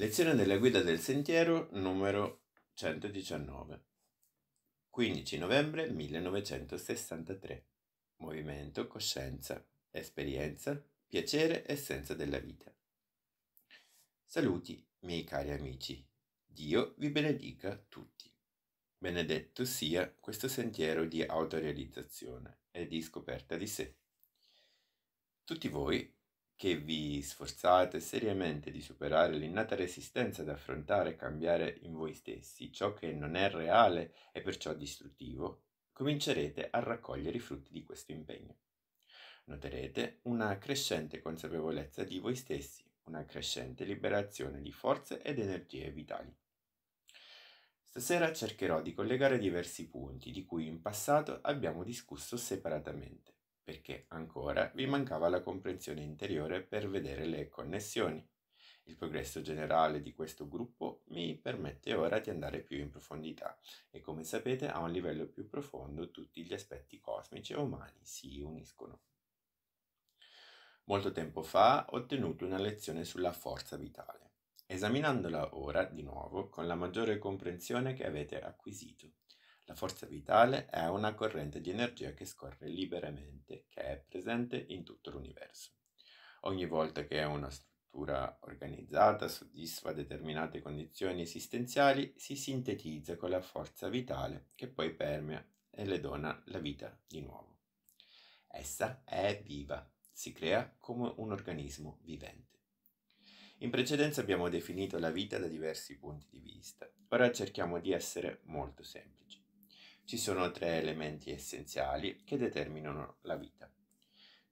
Lezione della guida del sentiero numero 119. 15 novembre 1963. Movimento, coscienza, esperienza, piacere, essenza della vita. Saluti, miei cari amici. Dio vi benedica tutti. Benedetto sia questo sentiero di autorealizzazione e di scoperta di sé. Tutti voi che vi sforzate seriamente di superare l'innata resistenza ad affrontare e cambiare in voi stessi ciò che non è reale e perciò distruttivo, comincerete a raccogliere i frutti di questo impegno. Noterete una crescente consapevolezza di voi stessi, una crescente liberazione di forze ed energie vitali. Stasera cercherò di collegare diversi punti di cui in passato abbiamo discusso separatamente perché ancora vi mancava la comprensione interiore per vedere le connessioni. Il progresso generale di questo gruppo mi permette ora di andare più in profondità e come sapete a un livello più profondo tutti gli aspetti cosmici e umani si uniscono. Molto tempo fa ho ottenuto una lezione sulla forza vitale, esaminandola ora di nuovo con la maggiore comprensione che avete acquisito. La forza vitale è una corrente di energia che scorre liberamente, che è presente in tutto l'universo. Ogni volta che una struttura organizzata soddisfa determinate condizioni esistenziali, si sintetizza con la forza vitale che poi permea e le dona la vita di nuovo. Essa è viva, si crea come un organismo vivente. In precedenza abbiamo definito la vita da diversi punti di vista, ora cerchiamo di essere molto semplici. Ci sono tre elementi essenziali che determinano la vita.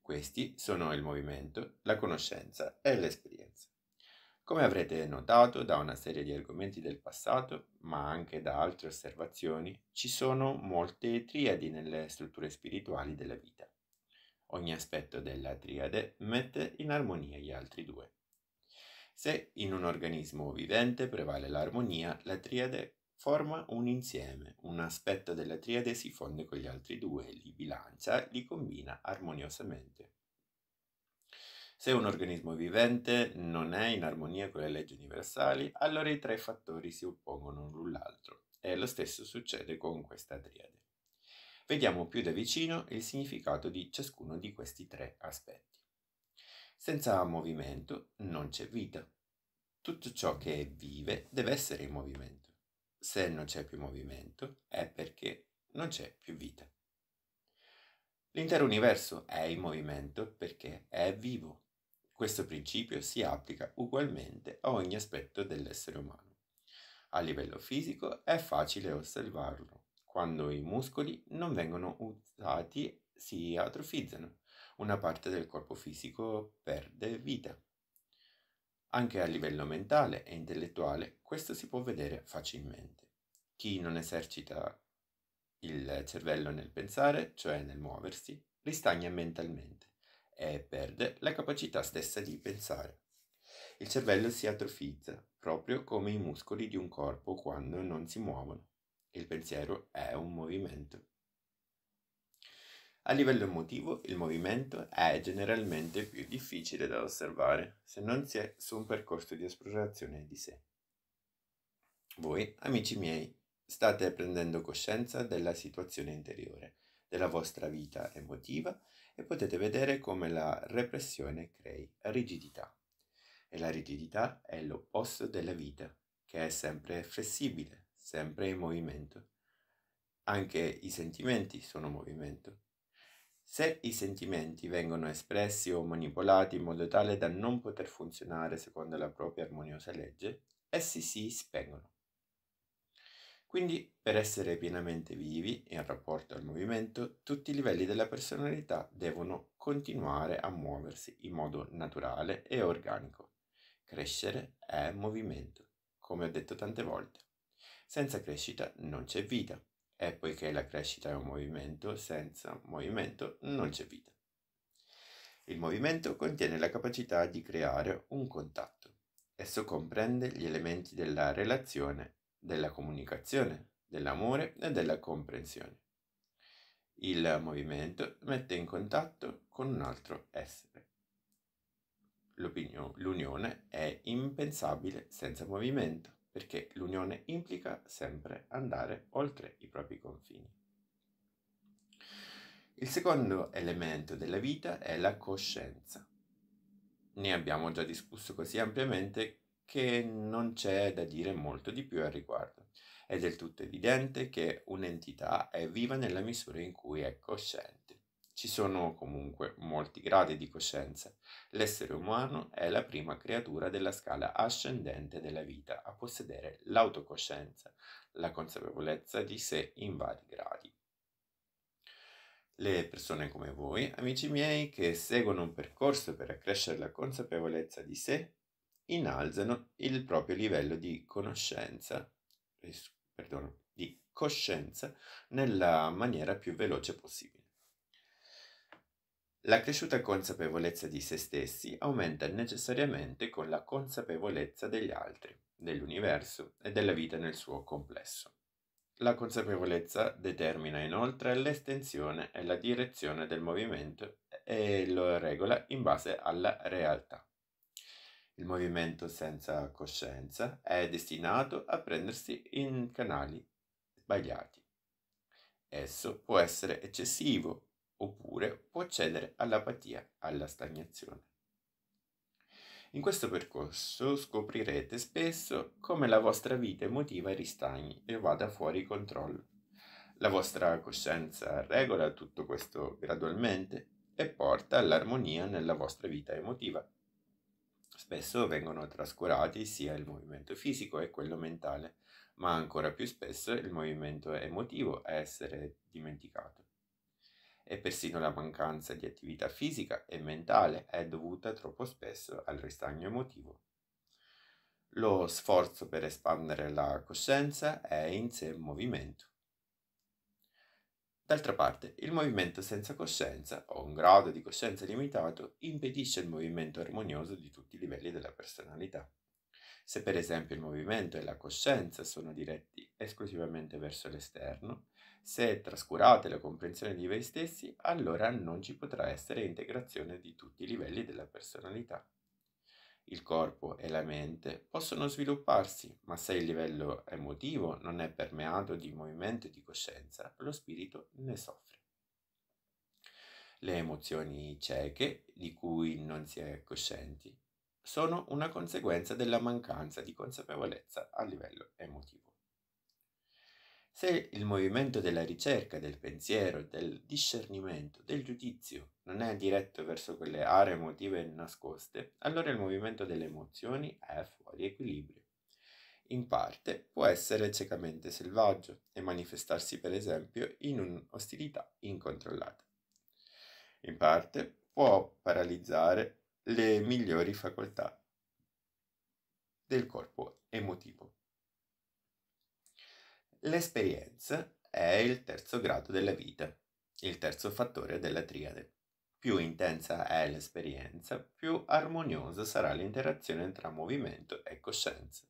Questi sono il movimento, la conoscenza e l'esperienza. Come avrete notato da una serie di argomenti del passato, ma anche da altre osservazioni, ci sono molte triadi nelle strutture spirituali della vita. Ogni aspetto della triade mette in armonia gli altri due. Se in un organismo vivente prevale l'armonia, la triade Forma un insieme, un aspetto della triade si fonde con gli altri due, li bilancia, li combina armoniosamente. Se un organismo vivente non è in armonia con le leggi universali, allora i tre fattori si oppongono l'un l'altro e lo stesso succede con questa triade. Vediamo più da vicino il significato di ciascuno di questi tre aspetti. Senza movimento non c'è vita. Tutto ciò che vive deve essere in movimento se non c'è più movimento, è perché non c'è più vita. L'intero universo è in movimento perché è vivo. Questo principio si applica ugualmente a ogni aspetto dell'essere umano. A livello fisico è facile osservarlo. Quando i muscoli non vengono usati si atrofizzano. Una parte del corpo fisico perde vita. Anche a livello mentale e intellettuale questo si può vedere facilmente. Chi non esercita il cervello nel pensare, cioè nel muoversi, ristagna mentalmente e perde la capacità stessa di pensare. Il cervello si atrofizza, proprio come i muscoli di un corpo quando non si muovono. Il pensiero è un movimento. A livello emotivo il movimento è generalmente più difficile da osservare se non si è su un percorso di esplorazione di sé. Voi, amici miei, state prendendo coscienza della situazione interiore, della vostra vita emotiva e potete vedere come la repressione crei rigidità. E la rigidità è l'opposto della vita, che è sempre flessibile, sempre in movimento. Anche i sentimenti sono movimento se i sentimenti vengono espressi o manipolati in modo tale da non poter funzionare secondo la propria armoniosa legge, essi si spengono. Quindi, per essere pienamente vivi in rapporto al movimento, tutti i livelli della personalità devono continuare a muoversi in modo naturale e organico. Crescere è movimento, come ho detto tante volte. Senza crescita non c'è vita. E poiché la crescita è un movimento, senza movimento non c'è vita. Il movimento contiene la capacità di creare un contatto. Esso comprende gli elementi della relazione, della comunicazione, dell'amore e della comprensione. Il movimento mette in contatto con un altro essere. L'unione è impensabile senza movimento perché l'unione implica sempre andare oltre i propri confini. Il secondo elemento della vita è la coscienza. Ne abbiamo già discusso così ampiamente che non c'è da dire molto di più al riguardo. È del tutto evidente che un'entità è viva nella misura in cui è cosciente. Ci sono comunque molti gradi di coscienza. L'essere umano è la prima creatura della scala ascendente della vita a possedere l'autocoscienza, la consapevolezza di sé in vari gradi. Le persone come voi, amici miei, che seguono un percorso per accrescere la consapevolezza di sé, innalzano il proprio livello di conoscenza, perdono, di coscienza nella maniera più veloce possibile. La cresciuta consapevolezza di se stessi aumenta necessariamente con la consapevolezza degli altri, dell'universo e della vita nel suo complesso. La consapevolezza determina inoltre l'estensione e la direzione del movimento e lo regola in base alla realtà. Il movimento senza coscienza è destinato a prendersi in canali sbagliati. Esso può essere eccessivo oppure può cedere all'apatia, alla stagnazione. In questo percorso scoprirete spesso come la vostra vita emotiva ristagni e vada fuori controllo. La vostra coscienza regola tutto questo gradualmente e porta all'armonia nella vostra vita emotiva. Spesso vengono trascurati sia il movimento fisico e quello mentale, ma ancora più spesso il movimento emotivo a essere dimenticato e persino la mancanza di attività fisica e mentale è dovuta troppo spesso al ristagno emotivo. Lo sforzo per espandere la coscienza è in sé movimento. D'altra parte, il movimento senza coscienza o un grado di coscienza limitato impedisce il movimento armonioso di tutti i livelli della personalità. Se per esempio il movimento e la coscienza sono diretti esclusivamente verso l'esterno, se trascurate la comprensione di voi stessi, allora non ci potrà essere integrazione di tutti i livelli della personalità. Il corpo e la mente possono svilupparsi, ma se il livello emotivo non è permeato di movimento di coscienza, lo spirito ne soffre. Le emozioni cieche, di cui non si è coscienti, sono una conseguenza della mancanza di consapevolezza a livello emotivo. Se il movimento della ricerca, del pensiero, del discernimento, del giudizio non è diretto verso quelle aree emotive nascoste, allora il movimento delle emozioni è fuori equilibrio. In parte può essere ciecamente selvaggio e manifestarsi per esempio in un'ostilità incontrollata. In parte può paralizzare le migliori facoltà del corpo emotivo. L'esperienza è il terzo grado della vita, il terzo fattore della triade. Più intensa è l'esperienza, più armoniosa sarà l'interazione tra movimento e coscienza.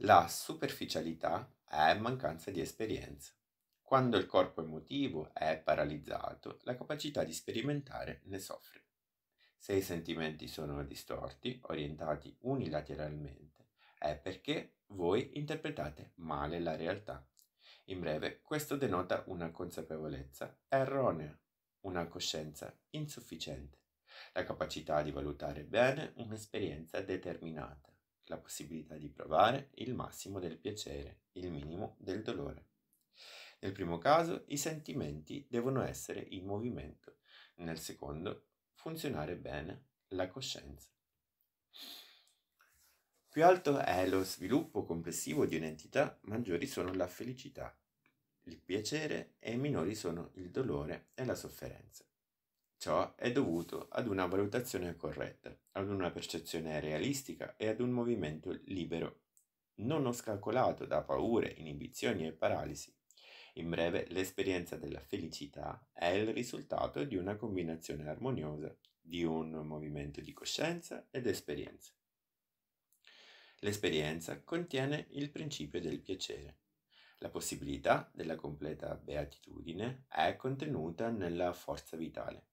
La superficialità è mancanza di esperienza. Quando il corpo emotivo è paralizzato, la capacità di sperimentare ne soffre. Se i sentimenti sono distorti, orientati unilateralmente, è perché voi interpretate male la realtà. In breve, questo denota una consapevolezza erronea, una coscienza insufficiente, la capacità di valutare bene un'esperienza determinata, la possibilità di provare il massimo del piacere, il minimo del dolore. Nel primo caso i sentimenti devono essere in movimento, nel secondo funzionare bene la coscienza. Più alto è lo sviluppo complessivo di un'entità, maggiori sono la felicità, il piacere e minori sono il dolore e la sofferenza. Ciò è dovuto ad una valutazione corretta, ad una percezione realistica e ad un movimento libero, non oscalcolato da paure, inibizioni e paralisi. In breve, l'esperienza della felicità è il risultato di una combinazione armoniosa di un movimento di coscienza ed esperienza. L'esperienza contiene il principio del piacere. La possibilità della completa beatitudine è contenuta nella forza vitale.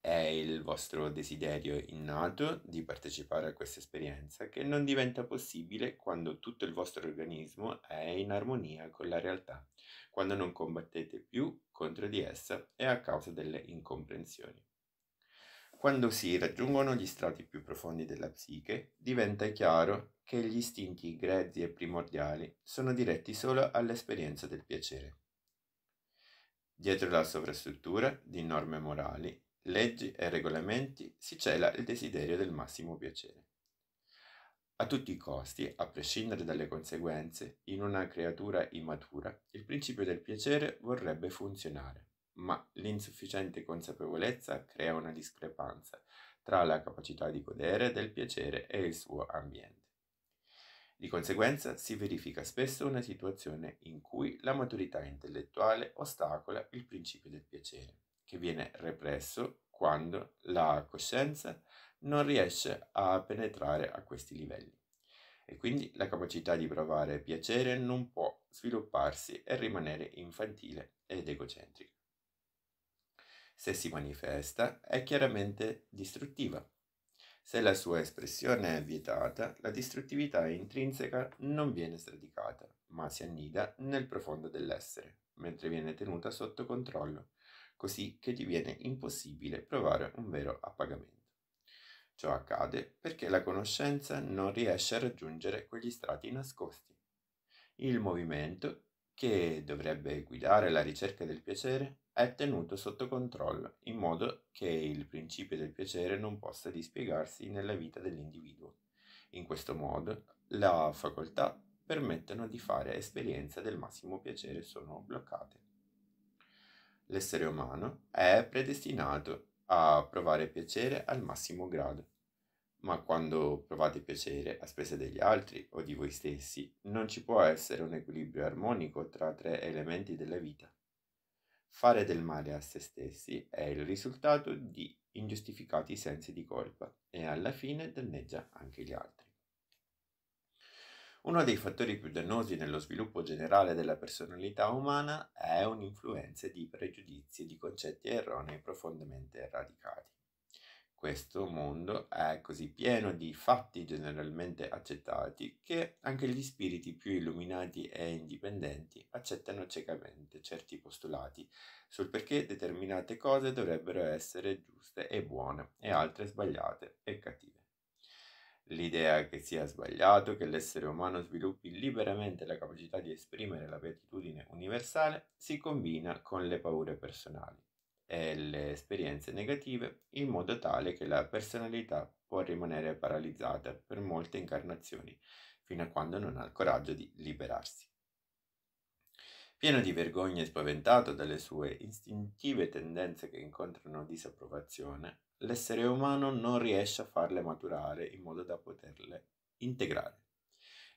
È il vostro desiderio innato di partecipare a questa esperienza che non diventa possibile quando tutto il vostro organismo è in armonia con la realtà, quando non combattete più contro di essa e a causa delle incomprensioni. Quando si raggiungono gli strati più profondi della psiche, diventa chiaro che gli istinti grezzi e primordiali sono diretti solo all'esperienza del piacere. Dietro la sovrastruttura di norme morali, leggi e regolamenti si cela il desiderio del massimo piacere. A tutti i costi, a prescindere dalle conseguenze, in una creatura immatura, il principio del piacere vorrebbe funzionare ma l'insufficiente consapevolezza crea una discrepanza tra la capacità di godere del piacere e il suo ambiente. Di conseguenza si verifica spesso una situazione in cui la maturità intellettuale ostacola il principio del piacere, che viene represso quando la coscienza non riesce a penetrare a questi livelli. E quindi la capacità di provare piacere non può svilupparsi e rimanere infantile ed egocentrica se si manifesta, è chiaramente distruttiva. Se la sua espressione è vietata, la distruttività intrinseca non viene sradicata, ma si annida nel profondo dell'essere, mentre viene tenuta sotto controllo, così che diviene impossibile provare un vero appagamento. Ciò accade perché la conoscenza non riesce a raggiungere quegli strati nascosti. Il movimento, che dovrebbe guidare la ricerca del piacere, è tenuto sotto controllo, in modo che il principio del piacere non possa dispiegarsi nella vita dell'individuo. In questo modo, la facoltà permettono di fare esperienza del massimo piacere sono bloccate. L'essere umano è predestinato a provare piacere al massimo grado, ma quando provate piacere a spese degli altri o di voi stessi, non ci può essere un equilibrio armonico tra tre elementi della vita. Fare del male a se stessi è il risultato di ingiustificati sensi di colpa e alla fine danneggia anche gli altri. Uno dei fattori più dannosi nello sviluppo generale della personalità umana è un'influenza di pregiudizi e di concetti erronei profondamente radicati. Questo mondo è così pieno di fatti generalmente accettati che anche gli spiriti più illuminati e indipendenti accettano ciecamente certi postulati sul perché determinate cose dovrebbero essere giuste e buone e altre sbagliate e cattive. L'idea che sia sbagliato che l'essere umano sviluppi liberamente la capacità di esprimere la beatitudine universale si combina con le paure personali e le esperienze negative in modo tale che la personalità può rimanere paralizzata per molte incarnazioni fino a quando non ha il coraggio di liberarsi. Pieno di vergogna e spaventato dalle sue istintive tendenze che incontrano disapprovazione, l'essere umano non riesce a farle maturare in modo da poterle integrare.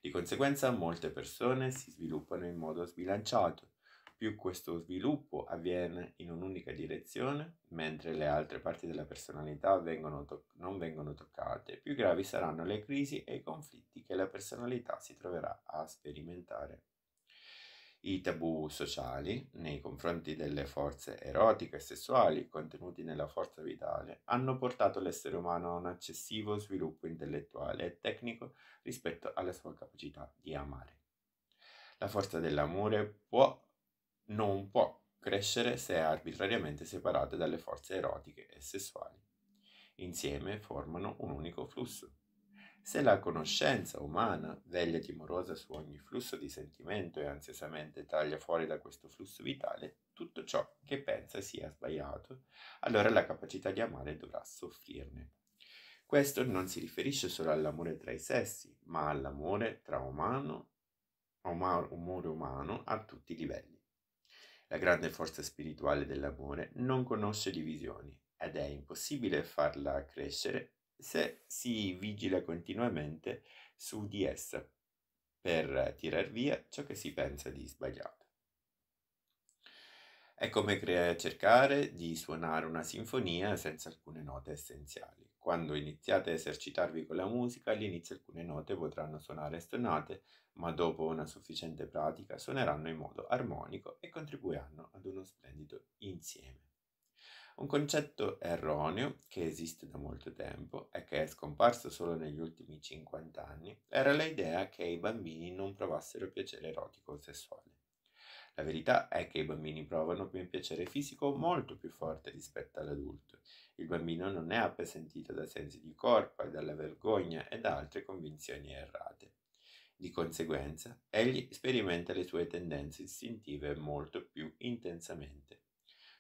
Di conseguenza molte persone si sviluppano in modo sbilanciato, più questo sviluppo avviene in un'unica direzione, mentre le altre parti della personalità vengono to- non vengono toccate, più gravi saranno le crisi e i conflitti che la personalità si troverà a sperimentare. I tabù sociali nei confronti delle forze erotiche e sessuali contenuti nella forza vitale hanno portato l'essere umano a un eccessivo sviluppo intellettuale e tecnico rispetto alla sua capacità di amare. La forza dell'amore può non può crescere se è arbitrariamente separata dalle forze erotiche e sessuali. Insieme formano un unico flusso. Se la conoscenza umana veglia timorosa su ogni flusso di sentimento e ansiosamente taglia fuori da questo flusso vitale tutto ciò che pensa sia sbagliato, allora la capacità di amare dovrà soffrirne. Questo non si riferisce solo all'amore tra i sessi, ma all'amore tra umano, umore umano a tutti i livelli. La grande forza spirituale dell'amore non conosce divisioni ed è impossibile farla crescere se si vigila continuamente su di essa per tirar via ciò che si pensa di sbagliato. È come cercare di suonare una sinfonia senza alcune note essenziali. Quando iniziate a esercitarvi con la musica, all'inizio alcune note potranno suonare stonate, ma dopo una sufficiente pratica suoneranno in modo armonico e contribuiranno ad uno splendido insieme. Un concetto erroneo che esiste da molto tempo e che è scomparso solo negli ultimi 50 anni era l'idea che i bambini non provassero piacere erotico o sessuale. La verità è che i bambini provano un piacere fisico molto più forte rispetto all'adulto il bambino non è appesantito da sensi di colpa, dalla vergogna e da altre convinzioni errate. Di conseguenza, egli sperimenta le sue tendenze istintive molto più intensamente.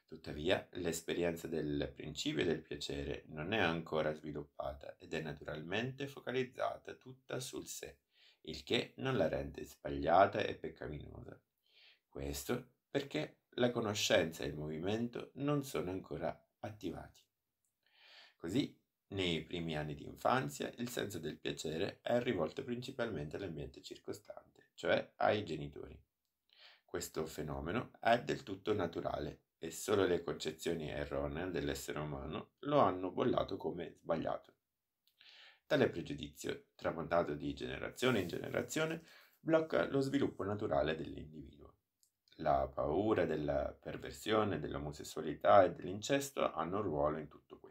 Tuttavia, l'esperienza del principio del piacere non è ancora sviluppata ed è naturalmente focalizzata tutta sul sé, il che non la rende sbagliata e peccaminosa. Questo perché la conoscenza e il movimento non sono ancora attivati. Così, nei primi anni di infanzia, il senso del piacere è rivolto principalmente all'ambiente circostante, cioè ai genitori. Questo fenomeno è del tutto naturale e solo le concezioni erronee dell'essere umano lo hanno bollato come sbagliato. Tale pregiudizio, tramontato di generazione in generazione, blocca lo sviluppo naturale dell'individuo. La paura della perversione, dell'omosessualità e dell'incesto hanno un ruolo in tutto questo.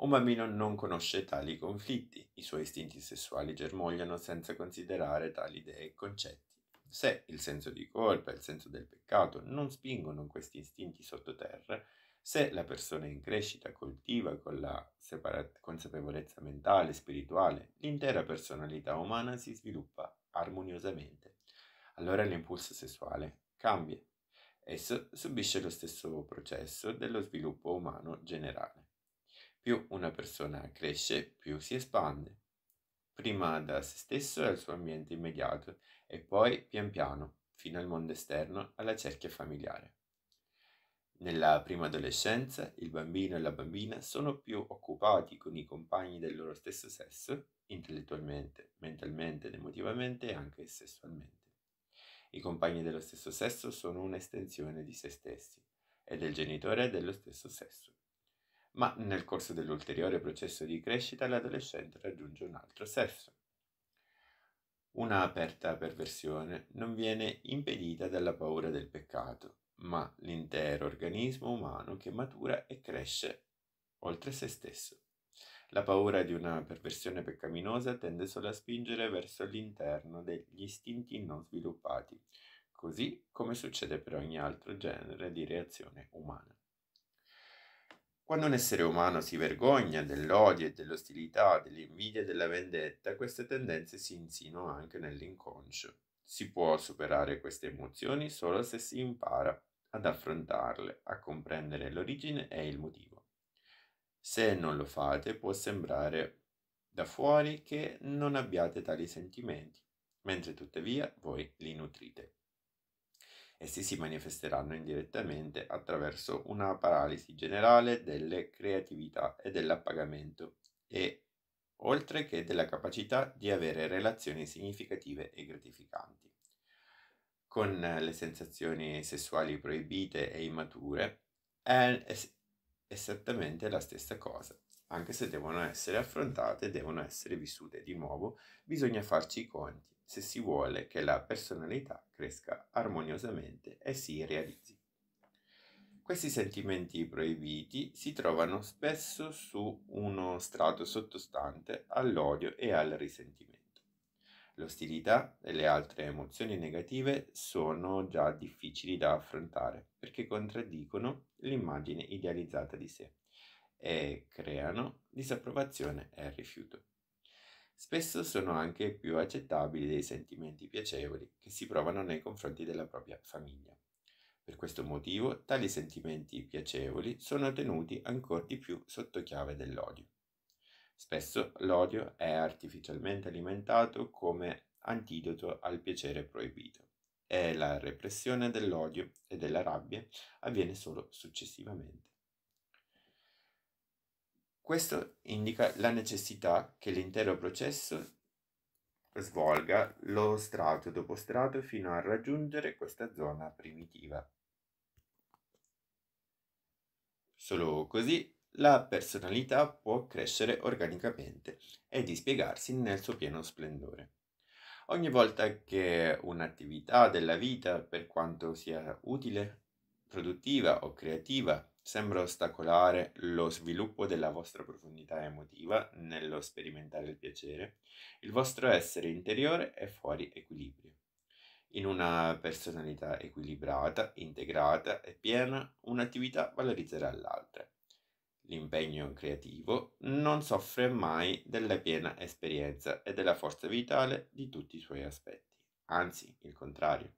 Un bambino non conosce tali conflitti, i suoi istinti sessuali germogliano senza considerare tali idee e concetti. Se il senso di colpa e il senso del peccato non spingono questi istinti sottoterra, se la persona in crescita coltiva con la separat- consapevolezza mentale e spirituale, l'intera personalità umana si sviluppa armoniosamente. Allora l'impulso sessuale cambia. Esso subisce lo stesso processo dello sviluppo umano generale. Più una persona cresce, più si espande, prima da se stesso e al suo ambiente immediato e poi pian piano fino al mondo esterno, alla cerchia familiare. Nella prima adolescenza il bambino e la bambina sono più occupati con i compagni del loro stesso sesso, intellettualmente, mentalmente, emotivamente e anche sessualmente. I compagni dello stesso sesso sono un'estensione di se stessi e del genitore dello stesso sesso ma nel corso dell'ulteriore processo di crescita l'adolescente raggiunge un altro sesso. Una aperta perversione non viene impedita dalla paura del peccato, ma l'intero organismo umano che matura e cresce oltre se stesso. La paura di una perversione peccaminosa tende solo a spingere verso l'interno degli istinti non sviluppati, così come succede per ogni altro genere di reazione umana. Quando un essere umano si vergogna dell'odio e dell'ostilità, dell'invidia e della vendetta, queste tendenze si insinuano anche nell'inconscio. Si può superare queste emozioni solo se si impara ad affrontarle, a comprendere l'origine e il motivo. Se non lo fate, può sembrare da fuori che non abbiate tali sentimenti, mentre tuttavia voi li nutrite. Essi si manifesteranno indirettamente attraverso una paralisi generale delle creatività e dell'appagamento e oltre che della capacità di avere relazioni significative e gratificanti. Con le sensazioni sessuali proibite e immature è es- esattamente la stessa cosa. Anche se devono essere affrontate, devono essere vissute di nuovo, bisogna farci i conti se si vuole che la personalità cresca armoniosamente e si realizzi. Questi sentimenti proibiti si trovano spesso su uno strato sottostante all'odio e al risentimento. L'ostilità e le altre emozioni negative sono già difficili da affrontare perché contraddicono l'immagine idealizzata di sé e creano disapprovazione e rifiuto spesso sono anche più accettabili dei sentimenti piacevoli che si provano nei confronti della propria famiglia. Per questo motivo tali sentimenti piacevoli sono tenuti ancora di più sotto chiave dell'odio. Spesso l'odio è artificialmente alimentato come antidoto al piacere proibito e la repressione dell'odio e della rabbia avviene solo successivamente. Questo indica la necessità che l'intero processo svolga lo strato dopo strato fino a raggiungere questa zona primitiva. Solo così la personalità può crescere organicamente e dispiegarsi nel suo pieno splendore. Ogni volta che un'attività della vita, per quanto sia utile, produttiva o creativa, sembra ostacolare lo sviluppo della vostra profondità emotiva nello sperimentare il piacere, il vostro essere interiore è fuori equilibrio. In una personalità equilibrata, integrata e piena, un'attività valorizzerà l'altra. L'impegno creativo non soffre mai della piena esperienza e della forza vitale di tutti i suoi aspetti, anzi il contrario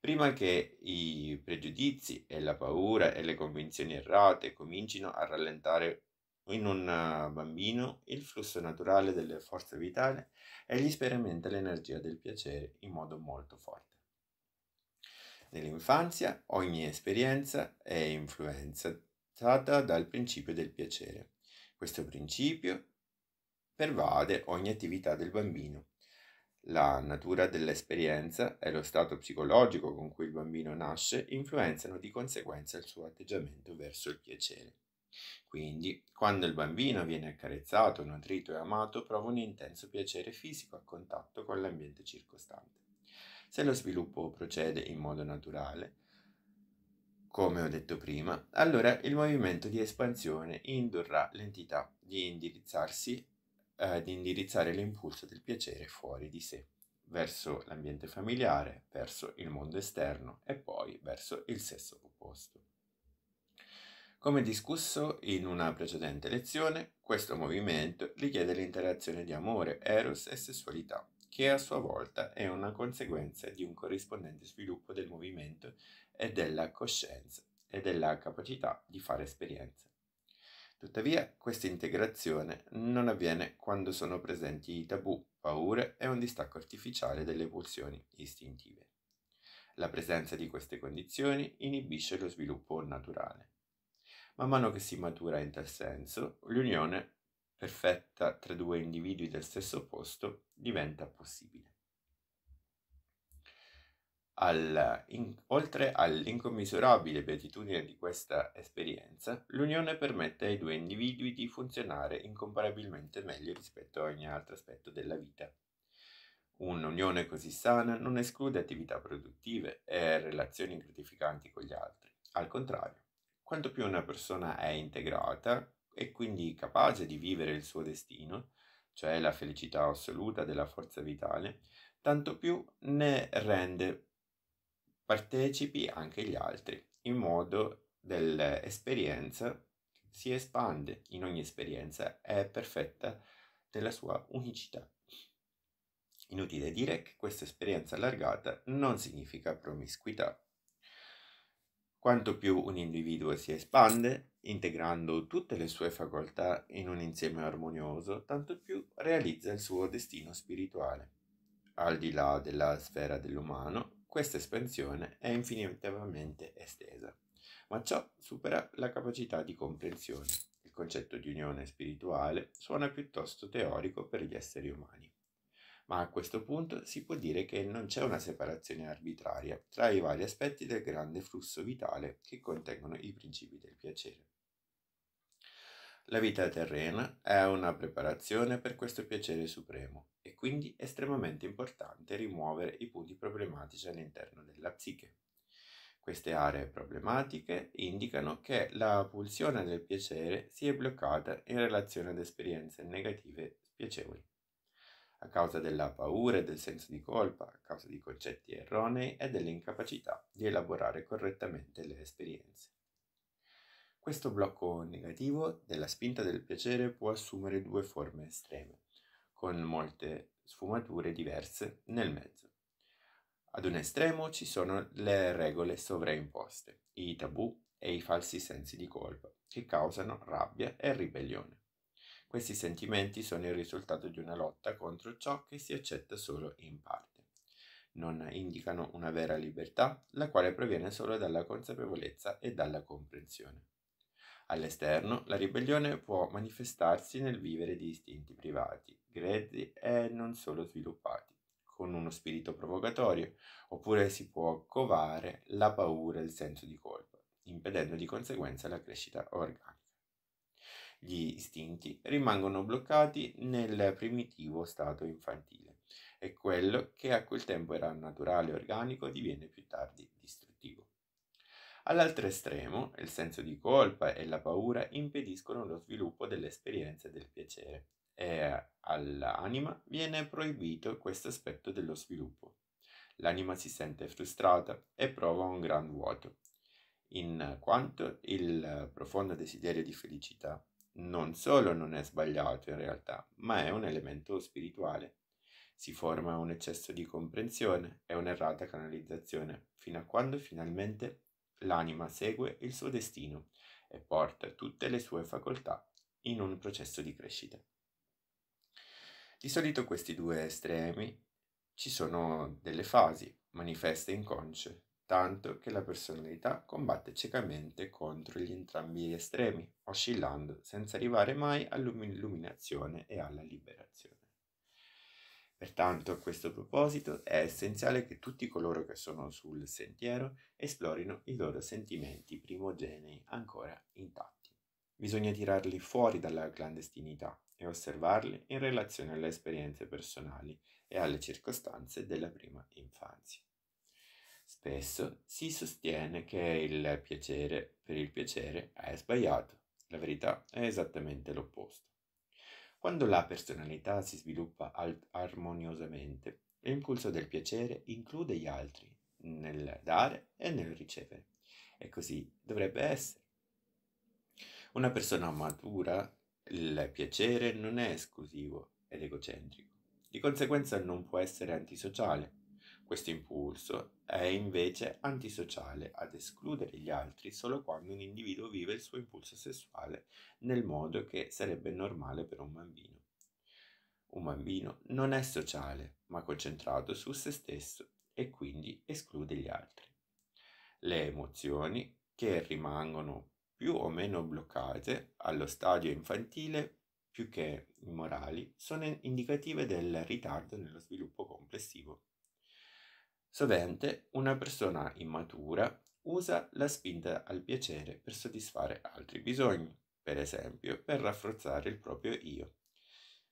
prima che i pregiudizi e la paura e le convinzioni errate comincino a rallentare in un eh, bambino il flusso naturale delle forze vitali egli sperimenta l'energia del piacere in modo molto forte. Nell'infanzia ogni esperienza è influenzata dal principio del piacere. Questo principio pervade ogni attività del bambino la natura dell'esperienza e lo stato psicologico con cui il bambino nasce influenzano di conseguenza il suo atteggiamento verso il piacere. Quindi, quando il bambino viene accarezzato, nutrito e amato, prova un intenso piacere fisico a contatto con l'ambiente circostante. Se lo sviluppo procede in modo naturale, come ho detto prima, allora il movimento di espansione indurrà l'entità di indirizzarsi eh, di indirizzare l'impulso del piacere fuori di sé, verso l'ambiente familiare, verso il mondo esterno e poi verso il sesso opposto. Come discusso in una precedente lezione, questo movimento richiede l'interazione di amore, eros e sessualità, che a sua volta è una conseguenza di un corrispondente sviluppo del movimento e della coscienza e della capacità di fare esperienza. Tuttavia, questa integrazione non avviene quando sono presenti i tabù, paure e un distacco artificiale delle pulsioni istintive. La presenza di queste condizioni inibisce lo sviluppo naturale. Man mano che si matura in tal senso, l'unione perfetta tra due individui del stesso posto diventa possibile. Al, in, oltre all'incommisurabile beatitudine di questa esperienza, l'unione permette ai due individui di funzionare incomparabilmente meglio rispetto a ogni altro aspetto della vita. Un'unione così sana non esclude attività produttive e relazioni gratificanti con gli altri. Al contrario, quanto più una persona è integrata e quindi capace di vivere il suo destino, cioè la felicità assoluta della forza vitale, tanto più ne rende partecipi anche gli altri, in modo dell'esperienza si espande in ogni esperienza, è perfetta nella sua unicità. Inutile dire che questa esperienza allargata non significa promiscuità. Quanto più un individuo si espande, integrando tutte le sue facoltà in un insieme armonioso, tanto più realizza il suo destino spirituale. Al di là della sfera dell'umano, questa espansione è infinitamente estesa, ma ciò supera la capacità di comprensione. Il concetto di unione spirituale suona piuttosto teorico per gli esseri umani. Ma a questo punto si può dire che non c'è una separazione arbitraria tra i vari aspetti del grande flusso vitale che contengono i principi del piacere. La vita terrena è una preparazione per questo piacere supremo e quindi estremamente importante rimuovere i punti problematici all'interno della psiche. Queste aree problematiche indicano che la pulsione del piacere si è bloccata in relazione ad esperienze negative spiacevoli. A causa della paura e del senso di colpa, a causa di concetti erronei e dell'incapacità di elaborare correttamente le esperienze. Questo blocco negativo della spinta del piacere può assumere due forme estreme, con molte sfumature diverse nel mezzo. Ad un estremo ci sono le regole sovraimposte, i tabù e i falsi sensi di colpa, che causano rabbia e ribellione. Questi sentimenti sono il risultato di una lotta contro ciò che si accetta solo in parte. Non indicano una vera libertà, la quale proviene solo dalla consapevolezza e dalla comprensione. All'esterno, la ribellione può manifestarsi nel vivere di istinti privati, grezzi e non solo sviluppati, con uno spirito provocatorio, oppure si può covare la paura e il senso di colpa, impedendo di conseguenza la crescita organica. Gli istinti rimangono bloccati nel primitivo stato infantile e quello che a quel tempo era naturale e organico diviene più tardi distrutto. All'altro estremo, il senso di colpa e la paura impediscono lo sviluppo dell'esperienza del piacere e eh, all'anima viene proibito questo aspetto dello sviluppo. L'anima si sente frustrata e prova un gran vuoto, in quanto il profondo desiderio di felicità non solo non è sbagliato in realtà, ma è un elemento spirituale. Si forma un eccesso di comprensione e un'errata canalizzazione, fino a quando finalmente l'anima segue il suo destino e porta tutte le sue facoltà in un processo di crescita. Di solito questi due estremi ci sono delle fasi manifeste e inconsce, tanto che la personalità combatte ciecamente contro gli entrambi gli estremi, oscillando senza arrivare mai all'illuminazione e alla liberazione. Pertanto, a questo proposito, è essenziale che tutti coloro che sono sul sentiero esplorino i loro sentimenti primogenei ancora intatti. Bisogna tirarli fuori dalla clandestinità e osservarli in relazione alle esperienze personali e alle circostanze della prima infanzia. Spesso si sostiene che il piacere per il piacere è sbagliato. La verità è esattamente l'opposto. Quando la personalità si sviluppa armoniosamente, l'impulso del piacere include gli altri nel dare e nel ricevere. E così dovrebbe essere. Una persona matura, il piacere non è esclusivo ed egocentrico. Di conseguenza non può essere antisociale, questo impulso è invece antisociale ad escludere gli altri solo quando un individuo vive il suo impulso sessuale nel modo che sarebbe normale per un bambino. Un bambino non è sociale, ma concentrato su se stesso e quindi esclude gli altri. Le emozioni, che rimangono più o meno bloccate allo stadio infantile più che immorali, sono indicative del ritardo nello sviluppo complessivo Sovente una persona immatura usa la spinta al piacere per soddisfare altri bisogni, per esempio per rafforzare il proprio io,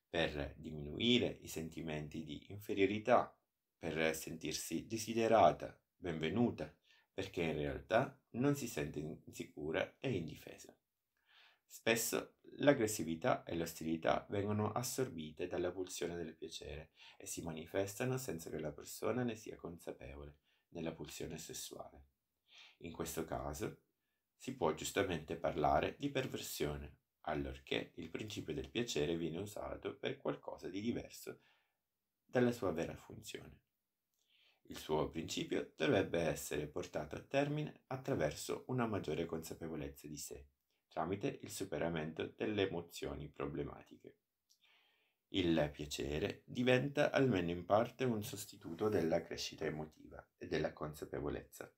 per diminuire i sentimenti di inferiorità, per sentirsi desiderata, benvenuta, perché in realtà non si sente insicura e indifesa. Spesso l'aggressività e l'ostilità vengono assorbite dalla pulsione del piacere e si manifestano senza che la persona ne sia consapevole nella pulsione sessuale. In questo caso si può giustamente parlare di perversione, allorché il principio del piacere viene usato per qualcosa di diverso dalla sua vera funzione. Il suo principio dovrebbe essere portato a termine attraverso una maggiore consapevolezza di sé tramite il superamento delle emozioni problematiche. Il piacere diventa almeno in parte un sostituto della crescita emotiva e della consapevolezza.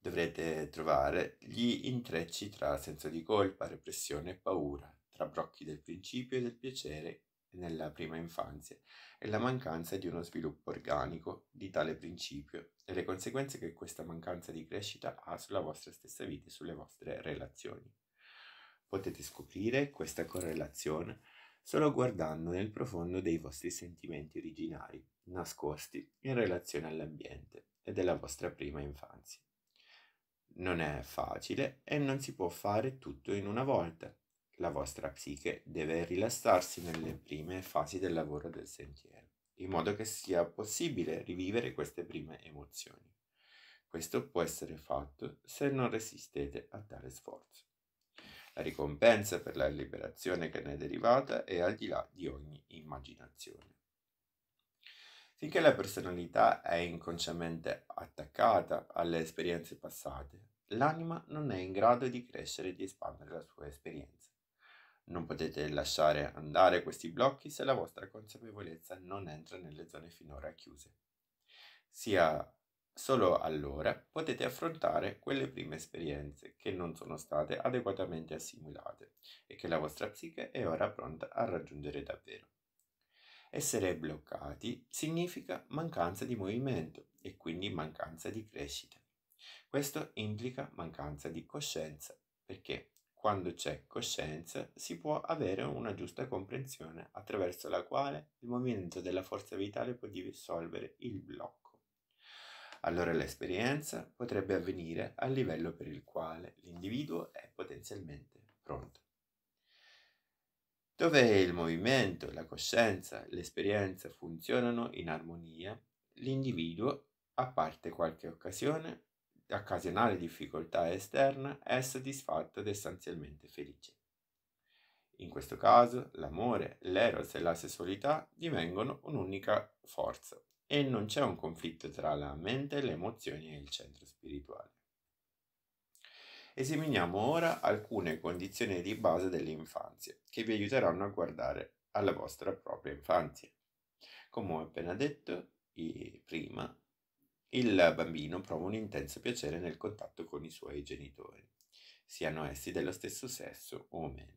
Dovrete trovare gli intrecci tra senso di colpa, repressione e paura, tra brocchi del principio e del piacere nella prima infanzia e la mancanza di uno sviluppo organico di tale principio e le conseguenze che questa mancanza di crescita ha sulla vostra stessa vita e sulle vostre relazioni. Potete scoprire questa correlazione solo guardando nel profondo dei vostri sentimenti originari, nascosti in relazione all'ambiente e della vostra prima infanzia. Non è facile e non si può fare tutto in una volta, la vostra psiche deve rilassarsi nelle prime fasi del lavoro del sentiero, in modo che sia possibile rivivere queste prime emozioni. Questo può essere fatto se non resistete a tale sforzo. La ricompensa per la liberazione che ne è derivata è al di là di ogni immaginazione. Finché la personalità è inconsciamente attaccata alle esperienze passate, l'anima non è in grado di crescere e di espandere la sua esperienza non potete lasciare andare questi blocchi se la vostra consapevolezza non entra nelle zone finora chiuse. Sia solo allora potete affrontare quelle prime esperienze che non sono state adeguatamente assimilate e che la vostra psiche è ora pronta a raggiungere davvero. Essere bloccati significa mancanza di movimento e quindi mancanza di crescita. Questo implica mancanza di coscienza, perché quando c'è coscienza si può avere una giusta comprensione attraverso la quale il movimento della forza vitale può dissolvere il blocco. Allora l'esperienza potrebbe avvenire al livello per il quale l'individuo è potenzialmente pronto. Dove il movimento, la coscienza, l'esperienza funzionano in armonia, l'individuo, a parte qualche occasione, occasionale difficoltà esterna è soddisfatta ed essenzialmente felice. In questo caso l'amore, l'eros e la sessualità divengono un'unica forza e non c'è un conflitto tra la mente, le emozioni e il centro spirituale. Esaminiamo ora alcune condizioni di base dell'infanzia che vi aiuteranno a guardare alla vostra propria infanzia. Come ho appena detto prima, il bambino prova un intenso piacere nel contatto con i suoi genitori, siano essi dello stesso sesso o meno.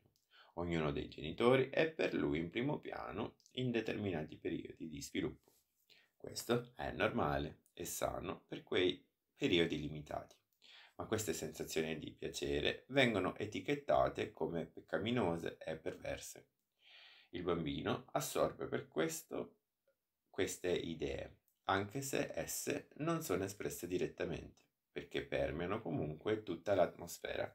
Ognuno dei genitori è per lui in primo piano in determinati periodi di sviluppo. Questo è normale e sano per quei periodi limitati, ma queste sensazioni di piacere vengono etichettate come peccaminose e perverse. Il bambino assorbe per questo queste idee anche se esse non sono espresse direttamente, perché permeano comunque tutta l'atmosfera.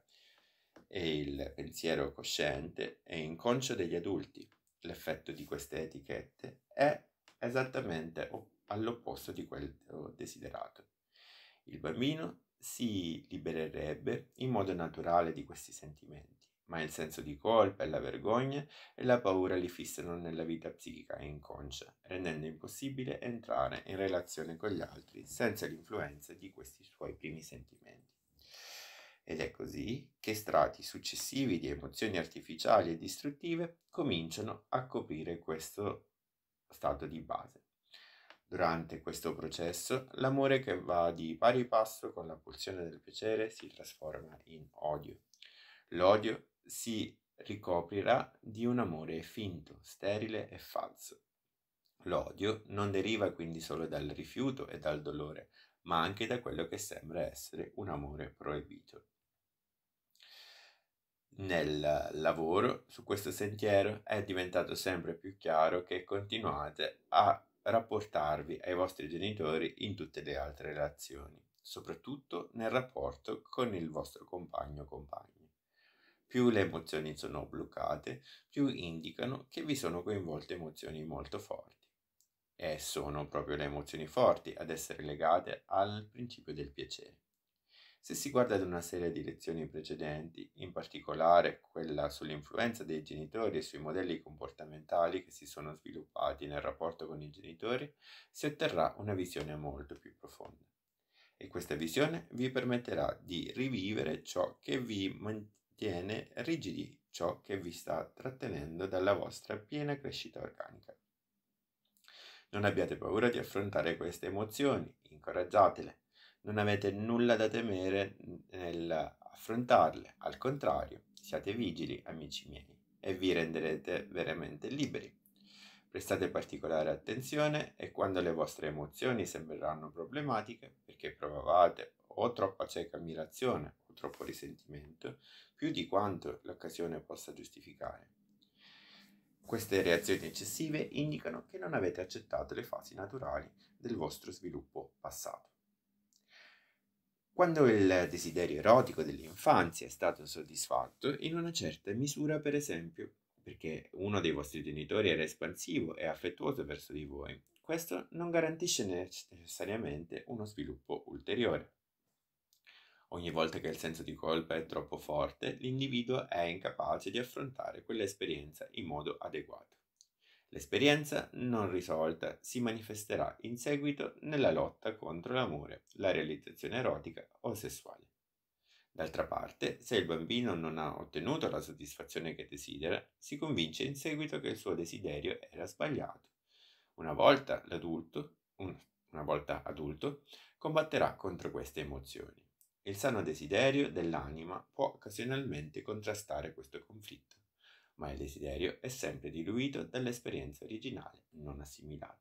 E il pensiero cosciente e inconscio degli adulti, l'effetto di queste etichette, è esattamente all'opposto di quello desiderato. Il bambino si libererebbe in modo naturale di questi sentimenti ma il senso di colpa e la vergogna e la paura li fissano nella vita psichica e inconscia, rendendo impossibile entrare in relazione con gli altri senza l'influenza di questi suoi primi sentimenti. Ed è così che strati successivi di emozioni artificiali e distruttive cominciano a coprire questo stato di base. Durante questo processo, l'amore che va di pari passo con la pulsione del piacere si trasforma in odio. L'odio si ricoprirà di un amore finto, sterile e falso. L'odio non deriva quindi solo dal rifiuto e dal dolore, ma anche da quello che sembra essere un amore proibito. Nel lavoro su questo sentiero è diventato sempre più chiaro che continuate a rapportarvi ai vostri genitori in tutte le altre relazioni, soprattutto nel rapporto con il vostro compagno o compagno. Più le emozioni sono bloccate, più indicano che vi sono coinvolte emozioni molto forti. E sono proprio le emozioni forti ad essere legate al principio del piacere. Se si guarda ad una serie di lezioni precedenti, in particolare quella sull'influenza dei genitori e sui modelli comportamentali che si sono sviluppati nel rapporto con i genitori, si otterrà una visione molto più profonda. E questa visione vi permetterà di rivivere ciò che vi tiene rigidi ciò che vi sta trattenendo dalla vostra piena crescita organica. Non abbiate paura di affrontare queste emozioni, incoraggiatele. Non avete nulla da temere nell'affrontarle, al contrario, siate vigili, amici miei, e vi renderete veramente liberi. Prestate particolare attenzione e quando le vostre emozioni sembreranno problematiche, perché provavate o troppa cieca ammirazione o troppo risentimento, più di quanto l'occasione possa giustificare. Queste reazioni eccessive indicano che non avete accettato le fasi naturali del vostro sviluppo passato. Quando il desiderio erotico dell'infanzia è stato soddisfatto in una certa misura, per esempio, perché uno dei vostri genitori era espansivo e affettuoso verso di voi, questo non garantisce necessariamente uno sviluppo ulteriore. Ogni volta che il senso di colpa è troppo forte, l'individuo è incapace di affrontare quell'esperienza in modo adeguato. L'esperienza non risolta si manifesterà in seguito nella lotta contro l'amore, la realizzazione erotica o sessuale. D'altra parte, se il bambino non ha ottenuto la soddisfazione che desidera, si convince in seguito che il suo desiderio era sbagliato. Una volta l'adulto, una volta adulto, combatterà contro queste emozioni. Il sano desiderio dell'anima può occasionalmente contrastare questo conflitto, ma il desiderio è sempre diluito dall'esperienza originale non assimilata.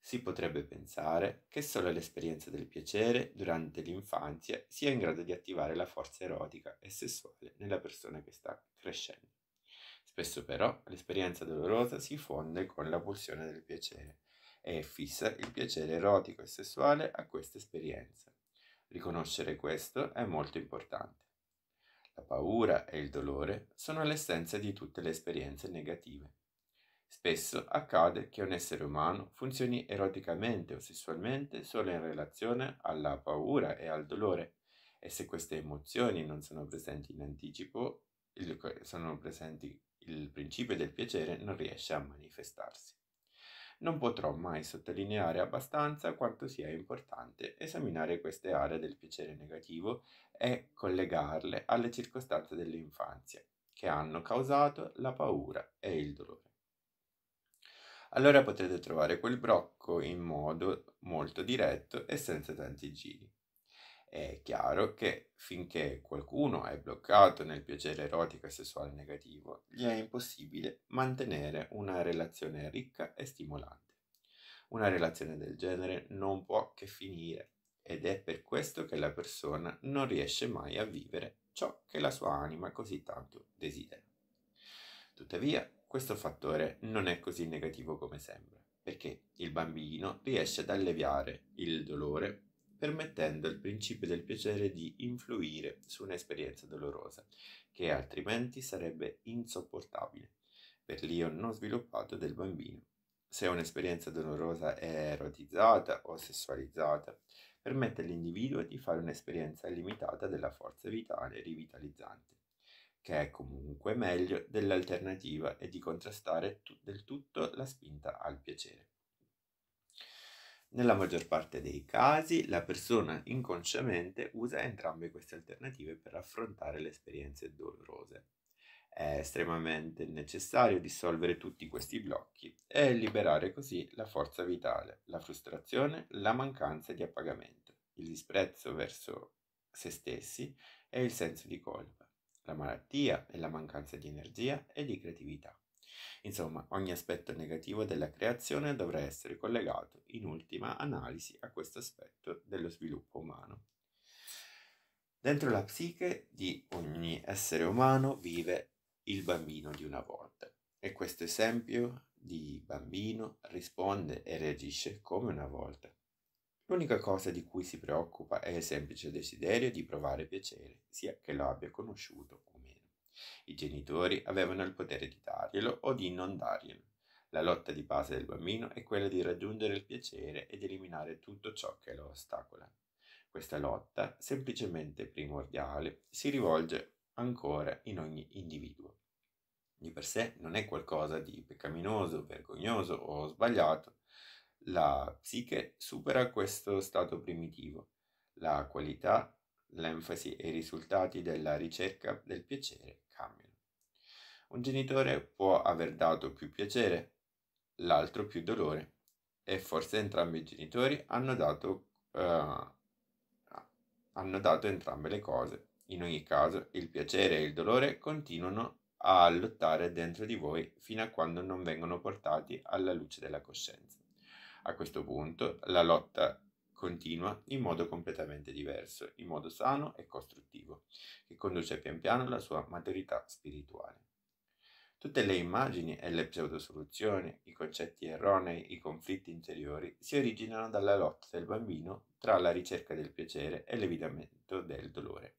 Si potrebbe pensare che solo l'esperienza del piacere durante l'infanzia sia in grado di attivare la forza erotica e sessuale nella persona che sta crescendo. Spesso però l'esperienza dolorosa si fonde con la pulsione del piacere e fissa il piacere erotico e sessuale a questa esperienza Riconoscere questo è molto importante. La paura e il dolore sono l'essenza di tutte le esperienze negative. Spesso accade che un essere umano funzioni eroticamente o sessualmente solo in relazione alla paura e al dolore e se queste emozioni non sono presenti in anticipo, il, sono presenti il principio del piacere non riesce a manifestarsi non potrò mai sottolineare abbastanza quanto sia importante esaminare queste aree del piacere negativo e collegarle alle circostanze dell'infanzia che hanno causato la paura e il dolore. Allora potrete trovare quel brocco in modo molto diretto e senza tanti giri. È chiaro che finché qualcuno è bloccato nel piacere erotico e sessuale negativo, gli è impossibile mantenere una relazione ricca e stimolante. Una relazione del genere non può che finire ed è per questo che la persona non riesce mai a vivere ciò che la sua anima così tanto desidera. Tuttavia, questo fattore non è così negativo come sembra, perché il bambino riesce ad alleviare il dolore permettendo al principio del piacere di influire su un'esperienza dolorosa, che altrimenti sarebbe insopportabile per l'io non sviluppato del bambino. Se un'esperienza dolorosa è erotizzata o sessualizzata, permette all'individuo di fare un'esperienza limitata della forza vitale rivitalizzante, che è comunque meglio dell'alternativa e di contrastare del tutto la spinta al piacere. Nella maggior parte dei casi la persona inconsciamente usa entrambe queste alternative per affrontare le esperienze dolorose. È estremamente necessario dissolvere tutti questi blocchi e liberare così la forza vitale, la frustrazione, la mancanza di appagamento, il disprezzo verso se stessi e il senso di colpa, la malattia e la mancanza di energia e di creatività. Insomma, ogni aspetto negativo della creazione dovrà essere collegato, in ultima analisi, a questo aspetto dello sviluppo umano. Dentro la psiche di ogni essere umano vive il bambino di una volta e questo esempio di bambino risponde e reagisce come una volta. L'unica cosa di cui si preoccupa è il semplice desiderio di provare piacere, sia che lo abbia conosciuto o i genitori avevano il potere di darglielo o di non darglielo. La lotta di base del bambino è quella di raggiungere il piacere ed eliminare tutto ciò che lo ostacola. Questa lotta, semplicemente primordiale, si rivolge ancora in ogni individuo. Di per sé non è qualcosa di peccaminoso, vergognoso o sbagliato. La psiche supera questo stato primitivo. La qualità, l'enfasi e i risultati della ricerca del piacere cambiano. Un genitore può aver dato più piacere, l'altro più dolore e forse entrambi i genitori hanno dato, eh, hanno dato entrambe le cose. In ogni caso, il piacere e il dolore continuano a lottare dentro di voi fino a quando non vengono portati alla luce della coscienza. A questo punto la lotta continua in modo completamente diverso, in modo sano e costruttivo, che conduce pian piano alla sua maturità spirituale. Tutte le immagini e le pseudosoluzioni, i concetti erronei, i conflitti interiori si originano dalla lotta del bambino tra la ricerca del piacere e l'evitamento del dolore.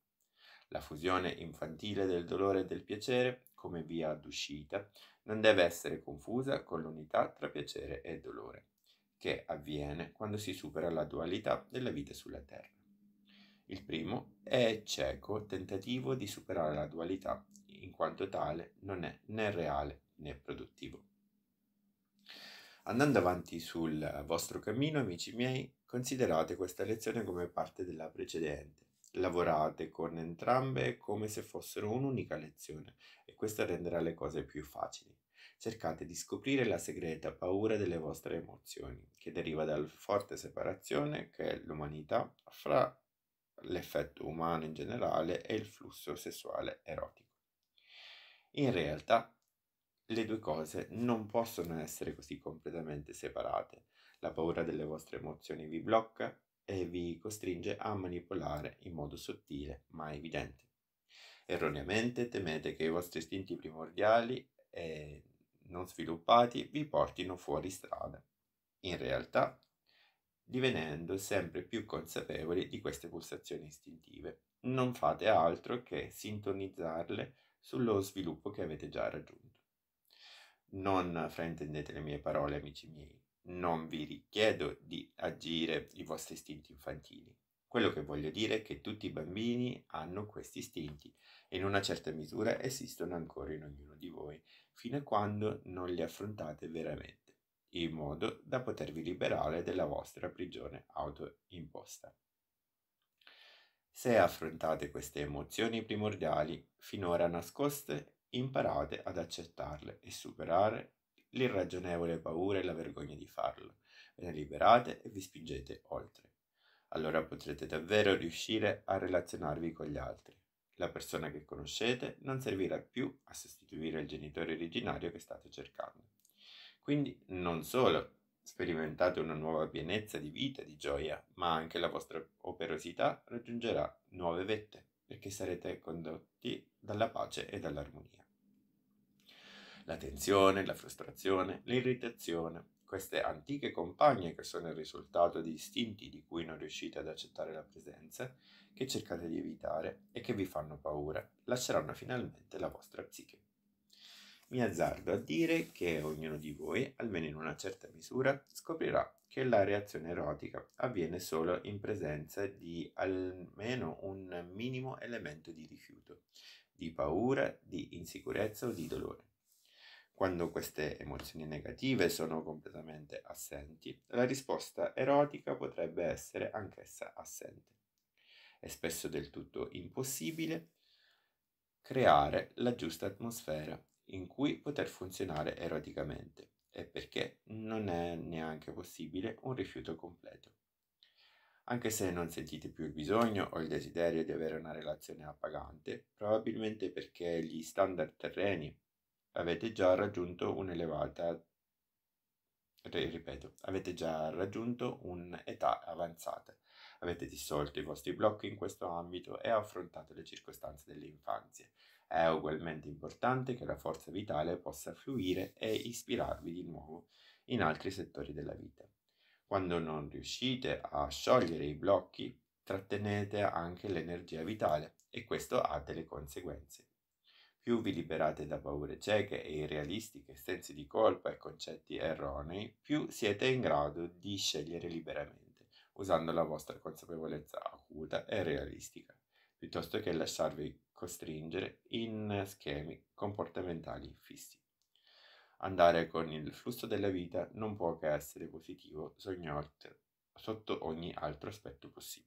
La fusione infantile del dolore e del piacere, come via d'uscita, non deve essere confusa con l'unità tra piacere e dolore che avviene quando si supera la dualità della vita sulla Terra. Il primo è cieco tentativo di superare la dualità, in quanto tale non è né reale né produttivo. Andando avanti sul vostro cammino, amici miei, considerate questa lezione come parte della precedente. Lavorate con entrambe come se fossero un'unica lezione e questo renderà le cose più facili cercate di scoprire la segreta paura delle vostre emozioni, che deriva dalla forte separazione che l'umanità ha fra l'effetto umano in generale e il flusso sessuale erotico. In realtà, le due cose non possono essere così completamente separate. La paura delle vostre emozioni vi blocca e vi costringe a manipolare in modo sottile ma evidente. Erroneamente temete che i vostri istinti primordiali e non sviluppati vi portino fuori strada, in realtà divenendo sempre più consapevoli di queste pulsazioni istintive. Non fate altro che sintonizzarle sullo sviluppo che avete già raggiunto. Non fraintendete le mie parole, amici miei. Non vi richiedo di agire i vostri istinti infantili. Quello che voglio dire è che tutti i bambini hanno questi istinti e in una certa misura esistono ancora in ognuno di voi fino a quando non li affrontate veramente, in modo da potervi liberare della vostra prigione autoimposta. Se affrontate queste emozioni primordiali finora nascoste, imparate ad accettarle e superare l'irragionevole paura e la vergogna di farlo. Ve ne liberate e vi spingete oltre. Allora potrete davvero riuscire a relazionarvi con gli altri la persona che conoscete non servirà più a sostituire il genitore originario che state cercando. Quindi non solo sperimentate una nuova pienezza di vita e di gioia, ma anche la vostra operosità raggiungerà nuove vette, perché sarete condotti dalla pace e dall'armonia. La tensione, la frustrazione, l'irritazione, queste antiche compagne che sono il risultato di istinti di cui non riuscite ad accettare la presenza, che cercate di evitare e che vi fanno paura, lasceranno finalmente la vostra psiche. Mi azzardo a dire che ognuno di voi, almeno in una certa misura, scoprirà che la reazione erotica avviene solo in presenza di almeno un minimo elemento di rifiuto, di paura, di insicurezza o di dolore quando queste emozioni negative sono completamente assenti, la risposta erotica potrebbe essere anch'essa assente. È spesso del tutto impossibile creare la giusta atmosfera in cui poter funzionare eroticamente e perché non è neanche possibile un rifiuto completo. Anche se non sentite più il bisogno o il desiderio di avere una relazione appagante, probabilmente perché gli standard terreni avete già raggiunto un'elevata ripeto, avete già raggiunto un'età avanzata. Avete dissolto i vostri blocchi in questo ambito e affrontato le circostanze dell'infanzia. È ugualmente importante che la forza vitale possa fluire e ispirarvi di nuovo in altri settori della vita. Quando non riuscite a sciogliere i blocchi, trattenete anche l'energia vitale e questo ha delle conseguenze. Più vi liberate da paure cieche e irrealistiche, sensi di colpa e concetti erronei, più siete in grado di scegliere liberamente, usando la vostra consapevolezza acuta e realistica, piuttosto che lasciarvi costringere in schemi comportamentali fissi. Andare con il flusso della vita non può che essere positivo sotto ogni altro aspetto possibile.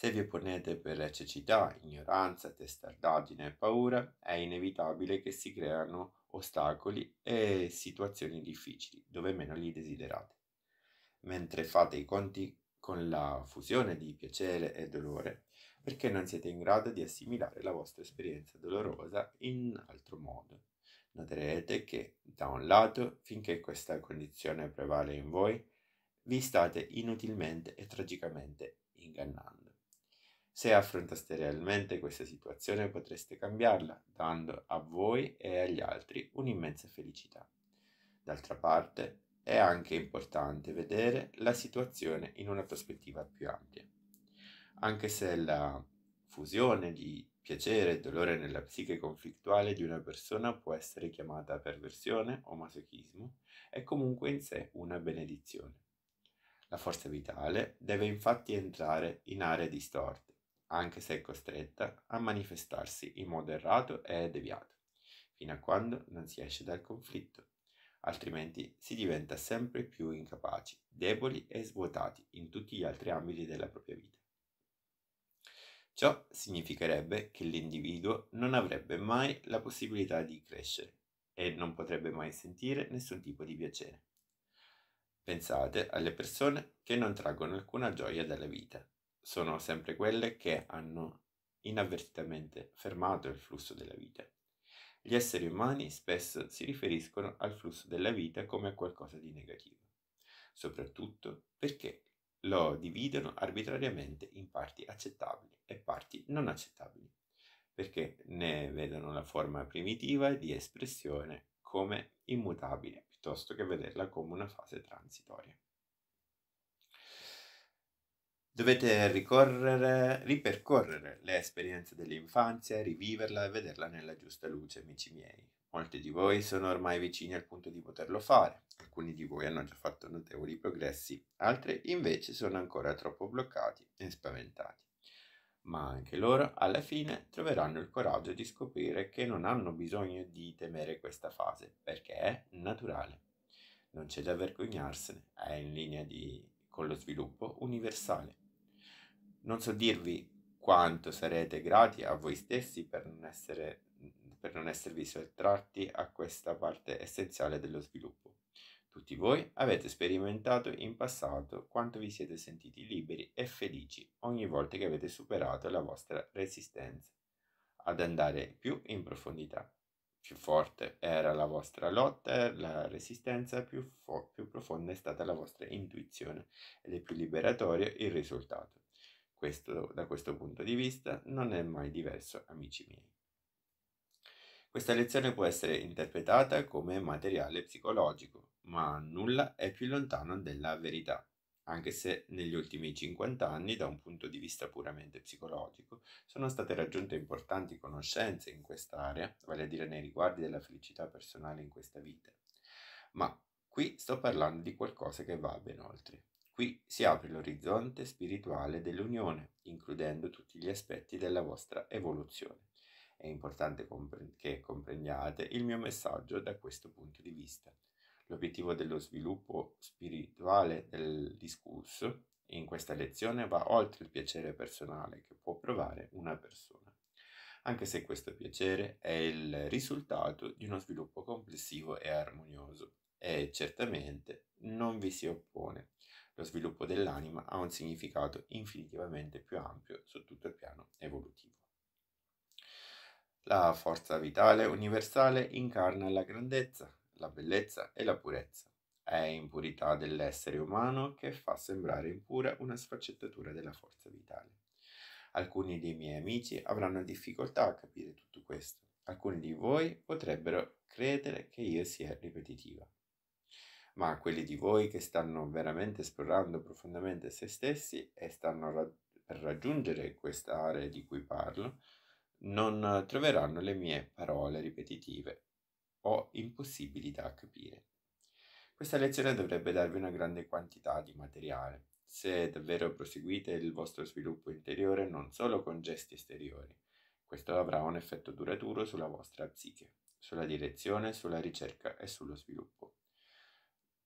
Se vi opponete per cecità, ignoranza, testardaggine e paura, è inevitabile che si creano ostacoli e situazioni difficili, dove meno li desiderate. Mentre fate i conti con la fusione di piacere e dolore, perché non siete in grado di assimilare la vostra esperienza dolorosa in altro modo. Noterete che, da un lato, finché questa condizione prevale in voi, vi state inutilmente e tragicamente ingannando. Se affrontaste realmente questa situazione potreste cambiarla, dando a voi e agli altri un'immensa felicità. D'altra parte, è anche importante vedere la situazione in una prospettiva più ampia. Anche se la fusione di piacere e dolore nella psiche conflittuale di una persona può essere chiamata perversione o masochismo, è comunque in sé una benedizione. La forza vitale deve infatti entrare in aree distorte, anche se costretta, a manifestarsi in modo errato e deviato, fino a quando non si esce dal conflitto. Altrimenti si diventa sempre più incapaci, deboli e svuotati in tutti gli altri ambiti della propria vita. Ciò significherebbe che l'individuo non avrebbe mai la possibilità di crescere e non potrebbe mai sentire nessun tipo di piacere. Pensate alle persone che non traggono alcuna gioia dalla vita sono sempre quelle che hanno inavvertitamente fermato il flusso della vita. Gli esseri umani spesso si riferiscono al flusso della vita come a qualcosa di negativo, soprattutto perché lo dividono arbitrariamente in parti accettabili e parti non accettabili, perché ne vedono la forma primitiva di espressione come immutabile, piuttosto che vederla come una fase transitoria. Dovete ricorrere, ripercorrere le esperienze dell'infanzia, riviverla e vederla nella giusta luce, amici miei. Molti di voi sono ormai vicini al punto di poterlo fare, alcuni di voi hanno già fatto notevoli progressi, altri invece sono ancora troppo bloccati e spaventati. Ma anche loro alla fine troveranno il coraggio di scoprire che non hanno bisogno di temere questa fase, perché è naturale. Non c'è da vergognarsene, è in linea di, con lo sviluppo universale. Non so dirvi quanto sarete grati a voi stessi per non, essere, per non esservi sottratti a questa parte essenziale dello sviluppo. Tutti voi avete sperimentato in passato quanto vi siete sentiti liberi e felici ogni volta che avete superato la vostra resistenza ad andare più in profondità. Più forte era la vostra lotta, la resistenza, più, fo- più profonda è stata la vostra intuizione ed è più liberatorio il risultato. Questo, da questo punto di vista non è mai diverso, amici miei. Questa lezione può essere interpretata come materiale psicologico, ma nulla è più lontano della verità, anche se negli ultimi 50 anni, da un punto di vista puramente psicologico, sono state raggiunte importanti conoscenze in quest'area, vale a dire nei riguardi della felicità personale in questa vita. Ma qui sto parlando di qualcosa che va ben oltre. Qui si apre l'orizzonte spirituale dell'unione, includendo tutti gli aspetti della vostra evoluzione. È importante compre- che comprendiate il mio messaggio da questo punto di vista. L'obiettivo dello sviluppo spirituale del discorso in questa lezione va oltre il piacere personale che può provare una persona, anche se questo piacere è il risultato di uno sviluppo complessivo e armonioso e certamente non vi si oppone. Lo sviluppo dell'anima ha un significato infinitivamente più ampio su tutto il piano evolutivo. La forza vitale universale incarna la grandezza, la bellezza e la purezza. È impurità dell'essere umano che fa sembrare impura una sfaccettatura della forza vitale. Alcuni dei miei amici avranno difficoltà a capire tutto questo. Alcuni di voi potrebbero credere che io sia ripetitiva ma a quelli di voi che stanno veramente esplorando profondamente se stessi e stanno ra- per raggiungere questa area di cui parlo, non troveranno le mie parole ripetitive o impossibili da capire. Questa lezione dovrebbe darvi una grande quantità di materiale, se davvero proseguite il vostro sviluppo interiore non solo con gesti esteriori. Questo avrà un effetto duraturo sulla vostra psiche, sulla direzione, sulla ricerca e sullo sviluppo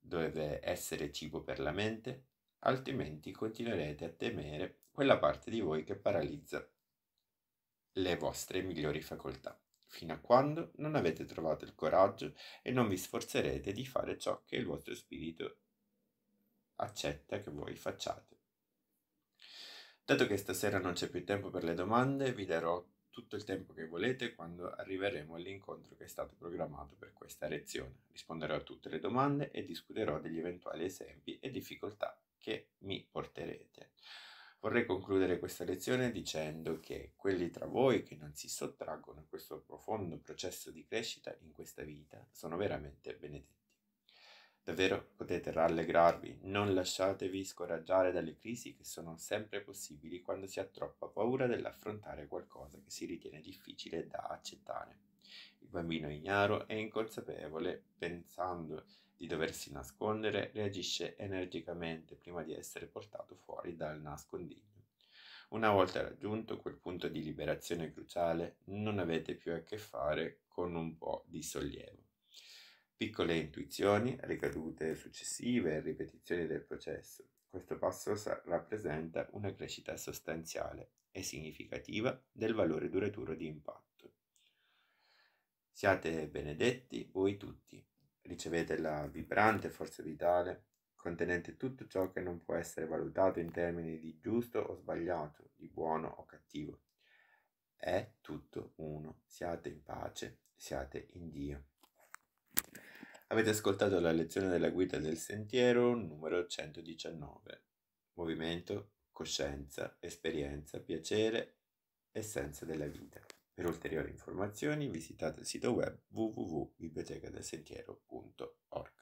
dovete essere cibo per la mente, altrimenti continuerete a temere quella parte di voi che paralizza le vostre migliori facoltà, fino a quando non avete trovato il coraggio e non vi sforzerete di fare ciò che il vostro spirito accetta che voi facciate. Dato che stasera non c'è più tempo per le domande, vi darò tutto il tempo che volete quando arriveremo all'incontro che è stato programmato per questa lezione. Risponderò a tutte le domande e discuterò degli eventuali esempi e difficoltà che mi porterete. Vorrei concludere questa lezione dicendo che quelli tra voi che non si sottraggono a questo profondo processo di crescita in questa vita sono veramente benedetti. Davvero potete rallegrarvi, non lasciatevi scoraggiare dalle crisi che sono sempre possibili quando si ha troppa paura dell'affrontare qualcosa che si ritiene difficile da accettare. Il bambino ignaro e inconsapevole, pensando di doversi nascondere, reagisce energicamente prima di essere portato fuori dal nascondiglio. Una volta raggiunto quel punto di liberazione cruciale, non avete più a che fare con un po' di sollievo piccole intuizioni, ricadute successive e ripetizioni del processo. Questo passo rappresenta una crescita sostanziale e significativa del valore duraturo di impatto. Siate benedetti voi tutti, ricevete la vibrante forza vitale contenente tutto ciò che non può essere valutato in termini di giusto o sbagliato, di buono o cattivo. È tutto uno, siate in pace, siate in Dio. Avete ascoltato la lezione della guida del sentiero numero 119. Movimento, coscienza, esperienza, piacere, essenza della vita. Per ulteriori informazioni visitate il sito web www.bibliotecadelSentiero.org.